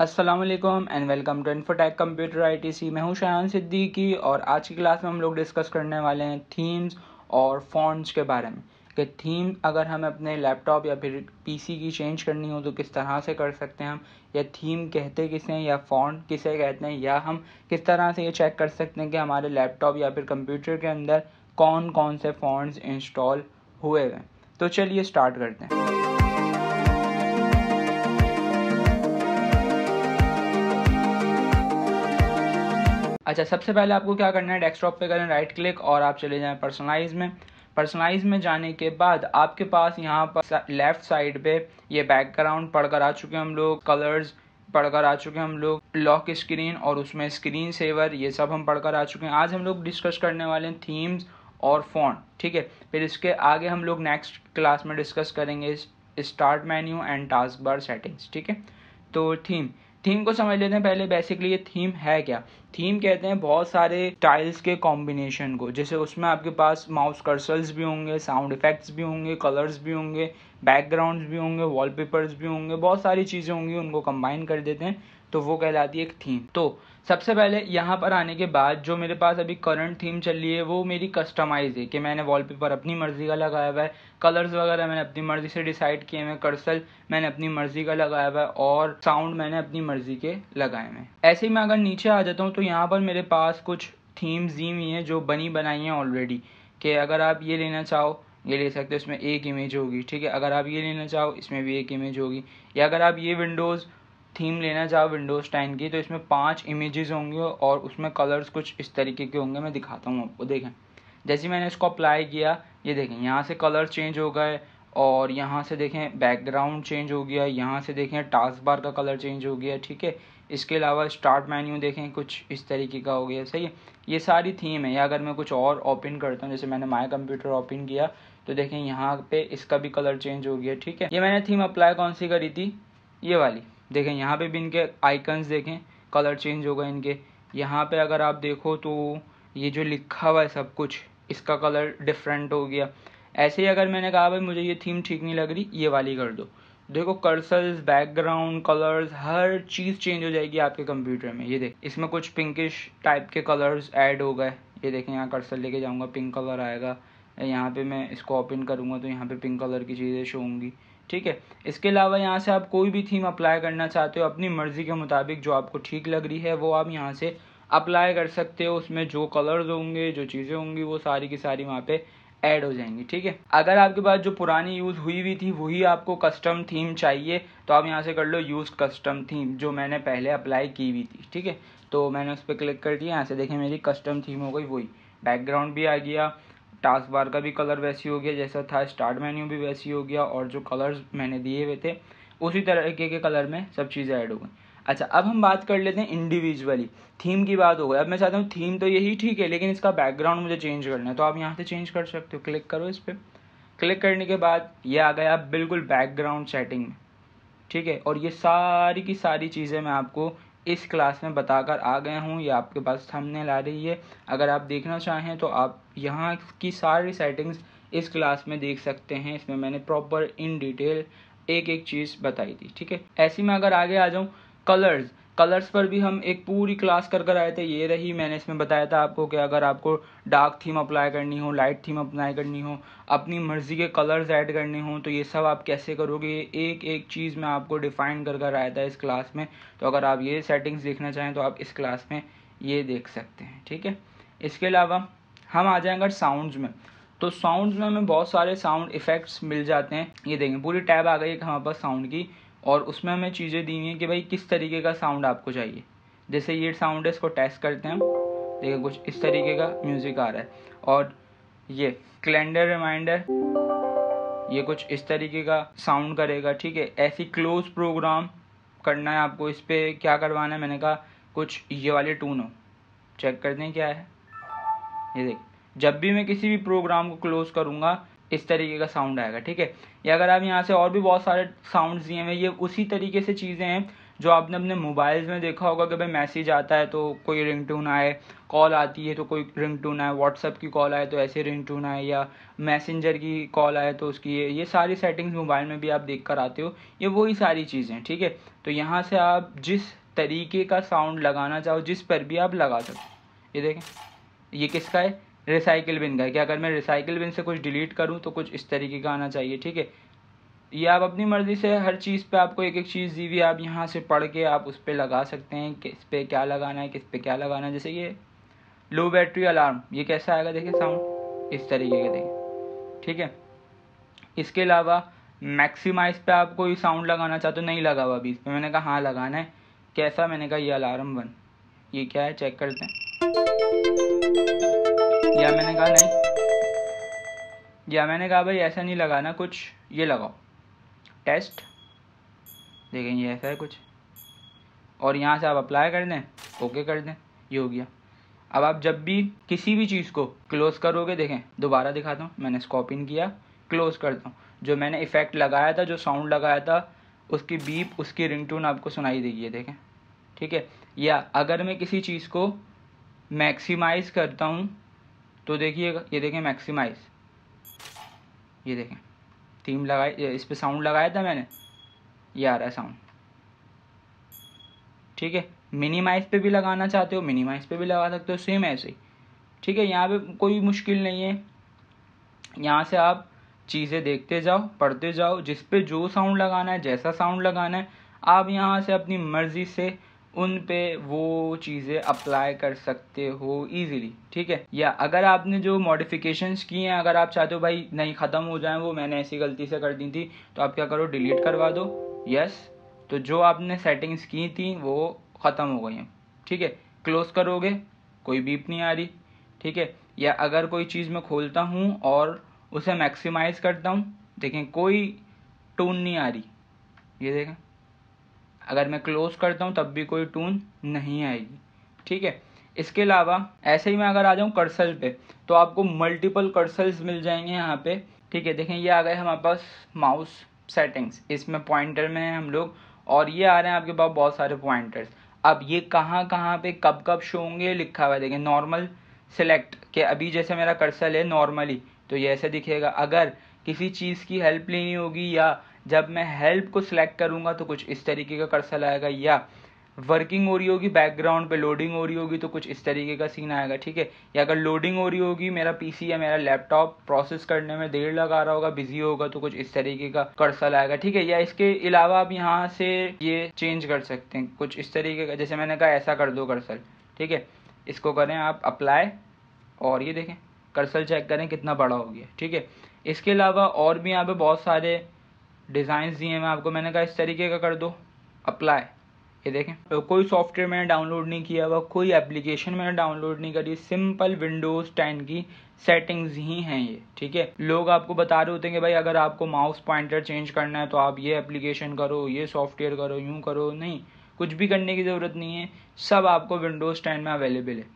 Aslam and welcome to Infotech computer सी मैं हूँ शायान सिद्दीकी और आज की क्लास में हम लोग डिस्कस करने वाले हैं थीम्स और फॉन्ट्स के बारे में कि थीम अगर हमें अपने लैपटॉप या फिर पीसी की चेंज करनी हो तो किस तरह से कर सकते हैं हम या थीम कहते किसे हैं या फॉन्ट किसे कहते हैं या हम किस तरह से ये चेक कर सकते हैं कि हमारे लैपटॉप या फिर कंप्यूटर के अंदर कौन कौन से फॉन्ट्स इंस्टॉल हुए हुए तो चलिए स्टार्ट करते हैं अच्छा सबसे पहले आपको क्या करना है डेस्कटॉप पे करें राइट क्लिक और आप चले जाएं पर्सनलाइज में पर्सनलाइज में जाने के बाद आपके पास यहाँ पर लेफ्ट साइड पे ये बैकग्राउंड पढ़कर आ चुके हम लोग कलर्स पढ़कर आ चुके हैं हम लोग लॉक स्क्रीन और उसमें स्क्रीन सेवर ये सब हम पढ़कर आ चुके हैं आज हम लोग डिस्कस करने वाले हैं थीम्स और फोन ठीक है फिर इसके आगे हम लोग नेक्स्ट क्लास में डिस्कस करेंगे start menu and task bar settings ठीक है तो थीम थीम को समझ लेते हैं पहले बेसिकली ये थीम है क्या थीम कहते हैं बहुत सारे टाइल्स के कॉम्बिनेशन को जैसे उसमें आपके पास माउस कर्सल्स भी होंगे साउंड इफेक्ट्स भी होंगे कलर्स भी होंगे बैकग्राउंड्स भी होंगे वॉलपेपर्स भी होंगे बहुत सारी चीज़ें होंगी उनको कंबाइन कर देते हैं तो वो कहलाती है एक थीम तो सबसे पहले यहाँ पर आने के बाद जो मेरे पास अभी करंट थीम चल रही है वो मेरी कस्टमाइज है कि मैंने वॉलपेपर अपनी मर्ज़ी का लगाया हुआ है कलर्स वगैरह मैंने अपनी मर्ज़ी से डिसाइड किए हैं कर्सल मैंने अपनी मर्ज़ी का लगाया हुआ है और साउंड मैंने अपनी मर्ज़ी के लगाए हुए हैं ऐसे ही मैं अगर नीचे आ जाता हूँ तो यहाँ पर मेरे पास कुछ थीम जीम ही हैं जो बनी बनाई हैं ऑलरेडी कि अगर आप ये लेना चाहो ये ले सकते हो इसमें एक इमेज होगी ठीक है अगर आप ये लेना चाहो इसमें भी एक इमेज होगी या अगर आप ये विंडोज़ थीम लेना चाहो विंडोज़ टेन की तो इसमें पांच इमेजेस होंगे और उसमें कलर्स कुछ इस तरीके के होंगे मैं दिखाता हूँ आपको देखें जैसे मैंने इसको अप्लाई किया ये देखें यहाँ से कलर चेंज हो गए और यहाँ से देखें बैकग्राउंड चेंज हो गया यहाँ से देखें टास्क बार का कलर चेंज हो गया ठीक है इसके अलावा स्टार्ट मेन्यू देखें कुछ इस तरीके का हो गया सही है ये सारी थीम है या अगर मैं कुछ और ओपन करता हूँ जैसे मैंने माय कंप्यूटर ओपन किया तो देखें यहाँ पे इसका भी कलर चेंज हो गया ठीक है ये मैंने थीम अप्लाई कौन सी करी थी ये वाली देखें यहाँ पे भी इनके आइकन्स देखें कलर चेंज होगा इनके यहाँ पे अगर आप देखो तो ये जो लिखा हुआ है सब कुछ इसका कलर डिफरेंट हो गया ऐसे ही अगर मैंने कहा भाई मुझे ये थीम ठीक नहीं लग रही ये वाली कर दो देखो कर्सल्स बैकग्राउंड कलर्स हर चीज़ चेंज हो जाएगी आपके कंप्यूटर में ये देख इसमें कुछ पिंकिश टाइप के कलर्स ऐड हो गए ये देखें यहाँ कर्सल लेके जाऊँगा पिंक कलर आएगा यहाँ पे मैं इसको ओपन करूँगा तो यहाँ पे पिंक कलर की चीज़ें शो होंगी ठीक है इसके अलावा यहाँ से आप कोई भी थीम अप्लाई करना चाहते हो अपनी मर्ज़ी के मुताबिक जो आपको ठीक लग रही है वो आप यहाँ से अप्लाई कर सकते हो उसमें जो कलर्स होंगे जो चीज़ें होंगी वो सारी की सारी वहाँ पे ऐड हो जाएंगी ठीक है अगर आपके पास जो पुरानी यूज़ हुई हुई थी वही आपको कस्टम थीम चाहिए तो आप यहाँ से कर लो यूज़ कस्टम थीम जो मैंने पहले अप्लाई की हुई थी ठीक है तो मैंने उस पर क्लिक कर दिया यहाँ से देखें मेरी कस्टम थीम हो गई वही बैकग्राउंड भी आ गया टास्क बार का भी कलर वैसी हो गया जैसा था स्टार्ट मेन्यू भी वैसी हो गया और जो कलर्स मैंने दिए हुए थे उसी तरीके के कलर में सब चीज़ें ऐड हो गई अच्छा अब हम बात कर लेते हैं इंडिविजुअली थीम की बात हो गई अब मैं चाहता हूँ थीम तो यही ठीक है लेकिन इसका बैकग्राउंड मुझे चेंज करना है तो आप यहाँ से चेंज कर सकते हो क्लिक करो इस पर क्लिक करने के बाद ये आ गया बिल्कुल बैकग्राउंड सेटिंग में ठीक है और ये सारी की सारी चीज़ें मैं आपको इस क्लास में बताकर आ गया हूँ ये आपके पास सामने ला रही है अगर आप देखना चाहें तो आप यहाँ की सारी सेटिंग्स इस क्लास में देख सकते हैं इसमें मैंने प्रॉपर इन डिटेल एक एक चीज़ बताई थी ठीक है ऐसी में अगर आगे आ जाऊँ कलर्स कलर्स पर भी हम एक पूरी क्लास कर कर आए थे ये रही मैंने इसमें बताया था आपको कि अगर आपको डार्क थीम अप्लाई करनी हो लाइट थीम अप्लाई करनी हो अपनी मर्ज़ी के कलर्स ऐड करने हो तो ये सब आप कैसे करोगे एक एक चीज़ मैं आपको डिफ़ाइन कर कर आया था इस क्लास में तो अगर आप ये सेटिंग्स देखना चाहें तो आप इस क्लास में ये देख सकते हैं ठीक है इसके अलावा हम आ जाएंगे साउंड में तो साउंड में हमें बहुत सारे साउंड इफेक्ट्स मिल जाते हैं ये देखें पूरी टैब आ गई है हमारे पास साउंड की और उसमें हमें चीज़ें दी हुई हैं कि भाई किस तरीके का साउंड आपको चाहिए जैसे ये साउंड है इसको टेस्ट करते हैं हम देखिए कुछ इस तरीके का म्यूज़िक आ रहा है और ये कैलेंडर रिमाइंडर ये कुछ इस तरीके का साउंड करेगा ठीक है ऐसी क्लोज प्रोग्राम करना है आपको इस पर क्या करवाना है मैंने कहा कुछ ये वाले टून हो चेक करते हैं क्या है ये देख जब भी मैं किसी भी प्रोग्राम को क्लोज करूँगा इस तरीके का साउंड आएगा ठीक है या अगर आप यहाँ से और भी बहुत सारे साउंड दिए हुए ये उसी तरीके से चीज़ें हैं जो आपने अपने मोबाइल्स में देखा होगा कि भाई मैसेज आता है तो कोई रिंग टून आए कॉल आती है तो कोई रिंग टून आए व्हाट्सअप की कॉल आए तो ऐसे रिंग टून आए या मैसेंजर की कॉल आए तो उसकी ये ये सारी सेटिंग्स मोबाइल में भी आप देख कर आते हो ये वही सारी चीज़ें ठीक है तो यहाँ से आप जिस तरीके का साउंड लगाना चाहो जिस पर भी आप लगा सकते ये देखें ये किसका है रिसाइकिल बिन का है कि अगर मैं रिसाइकिल बिन से कुछ डिलीट करूँ तो कुछ इस तरीके का आना चाहिए ठीक है ये आप अपनी मर्ज़ी से हर चीज़ पे आपको एक एक चीज़ दी हुई आप यहाँ से पढ़ के आप उस पर लगा सकते हैं किस पे क्या लगाना है किस पे क्या लगाना है जैसे ये लो बैटरी अलार्म ये कैसा आएगा देखिए साउंड इस तरीके का देखिए ठीक है इसके अलावा मैक्सिमाइज पे आप कोई साउंड लगाना चाहते हो तो नहीं लगा हुआ अभी इस पर मैंने कहा हाँ लगाना है कैसा मैंने कहा ये अलार्म बन ये क्या है चेक करते हैं या मैंने कहा नहीं या मैंने कहा भाई ऐसा नहीं लगाना कुछ ये लगाओ टेस्ट देखें ये ऐसा है कुछ और यहाँ से आप अप्लाई कर दें ओके कर दें ये हो गया अब आप जब भी किसी भी चीज़ को क्लोज करोगे देखें दोबारा दिखाता हूँ मैंने स्कॉपिंग किया क्लोज करता हूँ जो मैंने इफ़ेक्ट लगाया था जो साउंड लगाया था उसकी बीप उसकी टून आपको सुनाई देगी है देखें ठीक है या अगर मैं किसी चीज़ को मैक्सिमाइज़ करता हूँ तो देखिएगा ये देखें मैक्सिमाइज ये देखें थीम लगाई इस पर साउंड लगाया था मैंने ये आ रहा है साउंड ठीक है मिनिमाइज पे भी लगाना चाहते हो मिनिमाइज पे भी लगा सकते हो सेम ऐसे ही ठीक है यहाँ पे कोई मुश्किल नहीं है यहाँ से आप चीज़ें देखते जाओ पढ़ते जाओ जिस पे जो साउंड लगाना है जैसा साउंड लगाना है आप यहाँ से अपनी मर्ज़ी से उन पे वो चीज़ें अप्लाई कर सकते हो इजीली ठीक है या अगर आपने जो मॉडिफिकेशंस की हैं अगर आप चाहते हो भाई नहीं ख़त्म हो जाए वो मैंने ऐसी गलती से कर दी थी तो आप क्या करो डिलीट करवा दो यस तो जो आपने सेटिंग्स की थी वो ख़त्म हो गई हैं ठीक है क्लोज करोगे कोई बीप नहीं आ रही ठीक है या अगर कोई चीज़ मैं खोलता हूँ और उसे मैक्सिमाइज़ करता हूँ देखें कोई टोन नहीं आ रही ये देखें अगर मैं क्लोज करता हूँ तब भी कोई टून नहीं आएगी ठीक है इसके अलावा ऐसे ही मैं अगर आ जाऊँ कर्सल पे तो आपको मल्टीपल कर्सल्स मिल जाएंगे यहाँ पे ठीक है देखें ये आ गए हमारे पास माउस सेटिंग्स इसमें पॉइंटर में है हम लोग और ये आ रहे हैं आपके पास बहुत सारे पॉइंटर्स अब ये कहाँ कहाँ पे कब कब शो होंगे लिखा हुआ है देखें नॉर्मल सेलेक्ट के अभी जैसे मेरा कर्सल है नॉर्मली तो ये ऐसे दिखेगा अगर किसी चीज़ की हेल्प लेनी होगी या जब मैं हेल्प को सिलेक्ट करूँगा तो कुछ इस तरीके का कर्सल आएगा या वर्किंग हो रही होगी बैकग्राउंड पे लोडिंग हो रही होगी तो कुछ इस तरीके का सीन आएगा ठीक है या अगर लोडिंग हो रही होगी मेरा पीसी या मेरा लैपटॉप प्रोसेस करने में देर लगा रहा होगा बिजी होगा तो कुछ इस तरीके का कर्सल आएगा ठीक है या इसके अलावा आप यहाँ से ये चेंज कर सकते हैं कुछ इस तरीके का जैसे मैंने कहा ऐसा कर दो कर्सल ठीक है इसको करें आप अप्लाई और ये देखें कर्सल चेक करें कितना बड़ा हो गया ठीक है इसके अलावा और भी यहाँ पे बहुत सारे डिज़ाइंस दिए हैं आपको मैंने कहा इस तरीके का कर दो अप्लाई ये देखें तो कोई सॉफ्टवेयर मैंने डाउनलोड नहीं किया हुआ कोई एप्लीकेशन मैंने डाउनलोड नहीं करी सिंपल विंडोज टेन की सेटिंग्स ही हैं ये ठीक है लोग आपको बता रहे होते हैं कि भाई अगर आपको माउस पॉइंटर चेंज करना है तो आप ये एप्लीकेशन करो ये सॉफ्टवेयर करो यूँ करो नहीं कुछ भी करने की ज़रूरत नहीं है सब आपको विंडोज़ टेन में अवेलेबल है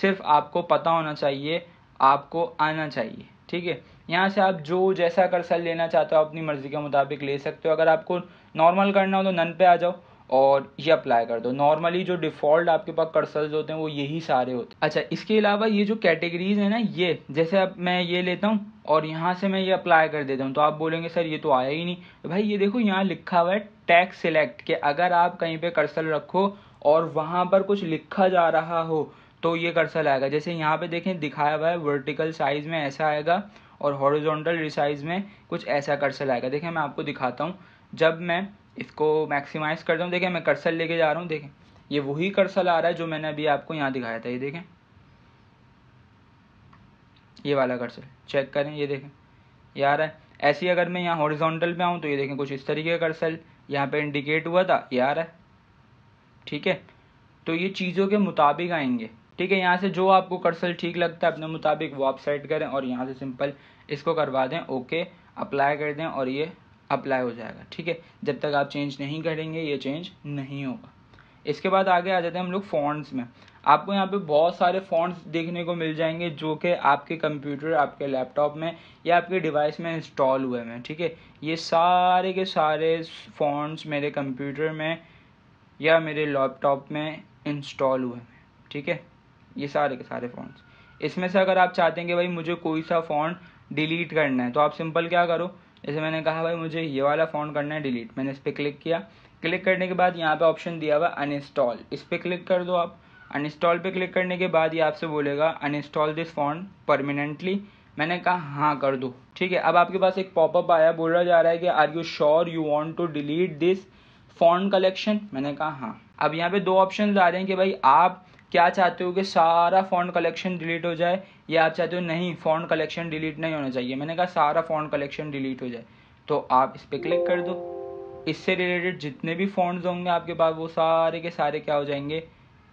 सिर्फ आपको पता होना चाहिए आपको आना चाहिए ठीक है यहाँ से आप जो जैसा कर्सर लेना चाहते हो अपनी मर्ज़ी के मुताबिक ले सकते हो अगर आपको नॉर्मल करना हो तो नन पे आ जाओ और ये अप्लाई कर दो नॉर्मली जो डिफ़ॉल्ट आपके पास कर्सल होते हैं वो यही सारे होते हैं अच्छा इसके अलावा ये जो कैटेगरीज है ना ये जैसे अब मैं ये लेता हूँ और यहाँ से मैं ये अप्लाई कर देता हूँ तो आप बोलेंगे सर ये तो आया ही नहीं तो भाई ये देखो यहाँ लिखा हुआ है टैग सिलेक्ट कि अगर आप कहीं पे कर्सल रखो और वहाँ पर कुछ लिखा जा रहा हो तो ये कर्सल आएगा जैसे यहाँ पे देखें दिखाया हुआ है वर्टिकल साइज में ऐसा आएगा और हॉरिजॉन्टल रिसाइज में कुछ ऐसा कर्सल आएगा देखिए मैं आपको दिखाता हूँ जब मैं इसको मैक्सिमाइज़ करता हूँ देखिए मैं कर्सल लेके जा रहा हूँ देखें ये वही कर्सल आ रहा है जो मैंने अभी आपको यहाँ दिखाया था ये देखें ये वाला कर्सल चेक करें ये देखें ये आ रहा है ऐसे अगर मैं यहाँ हॉरिजॉन्टल पे आऊँ तो ये देखें कुछ इस तरीके का कर्सल यहाँ पे इंडिकेट हुआ था ये आ रहा है ठीक है तो ये चीज़ों के मुताबिक आएंगे ठीक है यहाँ से जो आपको कर्सल ठीक लगता है अपने मुताबिक वो आप सेट करें और यहाँ से सिंपल इसको करवा दें ओके अप्लाई कर दें और ये अप्लाई हो जाएगा ठीक है जब तक आप चेंज नहीं करेंगे ये चेंज नहीं होगा इसके बाद आगे आ जाते हैं हम लोग फ़ॉन्ट्स में आपको यहाँ पे बहुत सारे फ़ॉन्ट्स देखने को मिल जाएंगे जो कि आपके कंप्यूटर आपके लैपटॉप में या आपके डिवाइस में इंस्टॉल हुए हैं ठीक है ये सारे के सारे फ़ॉन्ट्स मेरे कंप्यूटर में या मेरे लैपटॉप में इंस्टॉल हुए हैं ठीक है ये सारे के सारे फ़ॉन्ट्स इसमें से अगर आप चाहते हैं कि भाई मुझे कोई सा फ़ॉन्ट डिलीट करना है तो आप सिंपल क्या करो जैसे मैंने कहा भाई मुझे ये वाला फ़ॉन्ट करना है डिलीट मैंने इस पर क्लिक किया क्लिक करने के बाद यहाँ पे ऑप्शन दिया हुआ अनइंस्टॉल इस पर क्लिक कर दो आप अनइंस्टॉल पे क्लिक करने के बाद ये आपसे बोलेगा अनइंस्टॉल दिस फ़ॉन्ट परमानेंटली मैंने कहा हाँ कर दो ठीक है अब आपके पास एक पॉपअप आया बोल रहा जा रहा है कि are you sure you want to delete this font collection मैंने कहा हाँ अब यहाँ पे दो ऑप्शन आ रहे हैं कि भाई आप क्या चाहते हो कि सारा फ़ॉन्ट कलेक्शन डिलीट हो जाए या आप चाहते हो नहीं फ़ॉन्ट कलेक्शन डिलीट नहीं होना चाहिए मैंने कहा सारा फ़ॉन्ट कलेक्शन डिलीट हो जाए तो आप इस पर क्लिक कर दो इससे रिलेटेड जितने भी फ़ॉन्ट्स होंगे आपके पास वो सारे के सारे क्या हो जाएंगे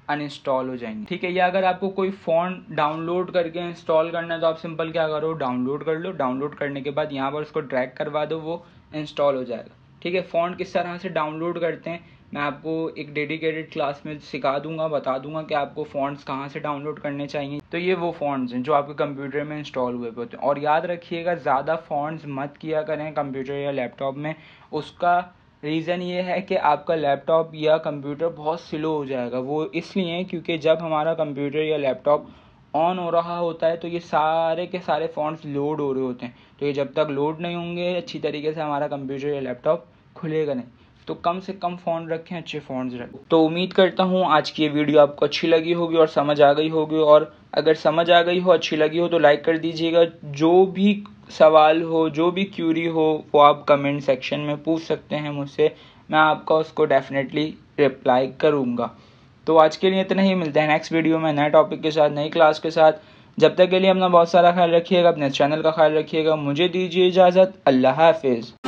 अनइंस्टॉल हो जाएंगे ठीक है या अगर आपको कोई फ़ॉन्ट डाउनलोड करके इंस्टॉल करना है तो आप सिंपल क्या करो डाउनलोड कर लो डाउनलोड करने के बाद यहाँ पर उसको ड्रैग करवा दो वो इंस्टॉल हो जाएगा ठीक है फ़ॉन्ट किस तरह से डाउनलोड करते हैं मैं आपको एक डेडिकेटेड क्लास में सिखा दूंगा बता दूंगा कि आपको फ़ॉन्ट्स कहाँ से डाउनलोड करने चाहिए तो ये वो फ़ॉन्ट्स हैं जो आपके कंप्यूटर में इंस्टॉल हुए होते हैं और याद रखिएगा ज़्यादा फ़ॉन्ट्स मत किया करें कंप्यूटर या लैपटॉप में उसका रीज़न ये है कि आपका लैपटॉप या कंप्यूटर बहुत स्लो हो जाएगा वो इसलिए क्योंकि जब हमारा कंप्यूटर या लैपटॉप ऑन हो रहा होता है तो ये सारे के सारे फ़ॉन्ट्स लोड हो रहे होते हैं तो ये जब तक लोड नहीं होंगे अच्छी तरीके से हमारा कंप्यूटर या लैपटॉप खुलेगा नहीं तो कम से कम फ़ोन रखें अच्छे फ़ोन रखें तो उम्मीद करता हूँ आज की ये वीडियो आपको अच्छी लगी होगी और समझ आ गई होगी और अगर समझ आ गई हो अच्छी लगी हो तो लाइक कर दीजिएगा जो भी सवाल हो जो भी क्यूरी हो वो आप कमेंट सेक्शन में पूछ सकते हैं मुझसे मैं आपका उसको डेफिनेटली रिप्लाई करूँगा तो आज के लिए इतना ही मिलते हैं नेक्स्ट वीडियो में नए टॉपिक के साथ नई क्लास के साथ जब तक के लिए अपना बहुत सारा ख्याल रखिएगा अपने चैनल का ख्याल रखिएगा मुझे दीजिए इजाज़त अल्लाह हाफिज़